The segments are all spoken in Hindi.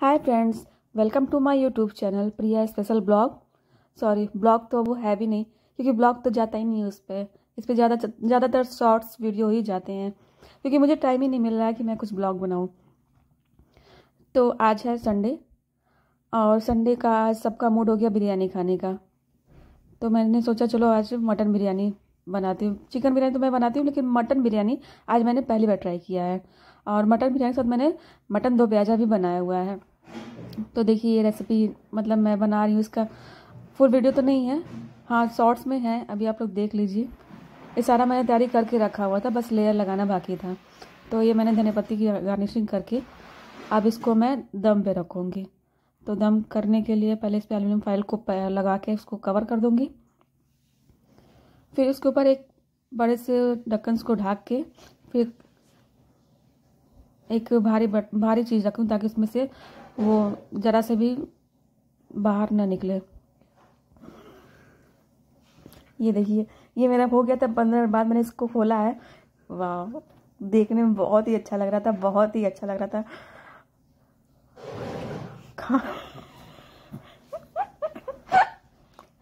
hi friends welcome to my YouTube channel Priya special blog sorry blog तो वो है भी नहीं क्योंकि ब्लॉग तो जाता ही नहीं है उस पर इस पर ज़्यादा ज़्यादातर शॉर्ट्स वीडियो ही जाते हैं क्योंकि मुझे टाइम ही नहीं मिल रहा है कि मैं कुछ ब्लॉग बनाऊँ तो आज है संडे और संडे का आज सबका मूड हो गया बिरयानी खाने का तो मैंने सोचा चलो आज मटन बिरयानी बनाती हूँ चिकन बिरयानी तो मैं बनाती हूँ लेकिन मटन बिरयानी आज मैंने पहली बार ट्राई किया है और मटन बिरयानी के साथ मैंने मटन दो प्याजा भी बनाया हुआ है तो देखिए ये रेसिपी मतलब मैं बना रही हूँ इसका फुल वीडियो तो नहीं है हाँ शॉर्ट्स में है अभी आप लोग देख लीजिए ये सारा मैंने तैयारी करके रखा हुआ था बस लेयर लगाना बाकी था तो ये मैंने धने पत्ती की गार्निशिंग करके अब इसको मैं दम पे रखूँगी तो दम करने के लिए पहले इस पर एलुमिनियम फाइल को लगा के उसको कवर कर दूँगी फिर उसके ऊपर एक बड़े से ढक्कन को ढाक के फिर एक भारी बट भारी चीज़ रखूँ ताकि उसमें से वो ज़रा से भी बाहर ना निकले ये देखिए ये मेरा हो गया था पंद्रह मिनट बाद मैंने इसको खोला है वाह देखने में बहुत ही अच्छा लग रहा था बहुत ही अच्छा लग रहा था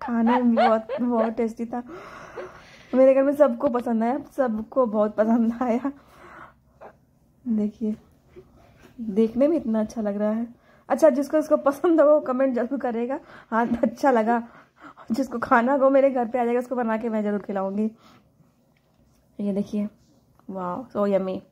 खाने में बहुत बहुत टेस्टी था मेरे घर में सबको पसंद आया सबको बहुत पसंद आया देखिए देखने में इतना अच्छा लग रहा है अच्छा जिसको इसको पसंद हो वो कमेंट जरूर करेगा हाँ तो अच्छा लगा जिसको खाना हो मेरे घर पे आ जाएगा उसको बना के मैं ज़रूर खिलाऊंगी ये देखिए वाह सो यमी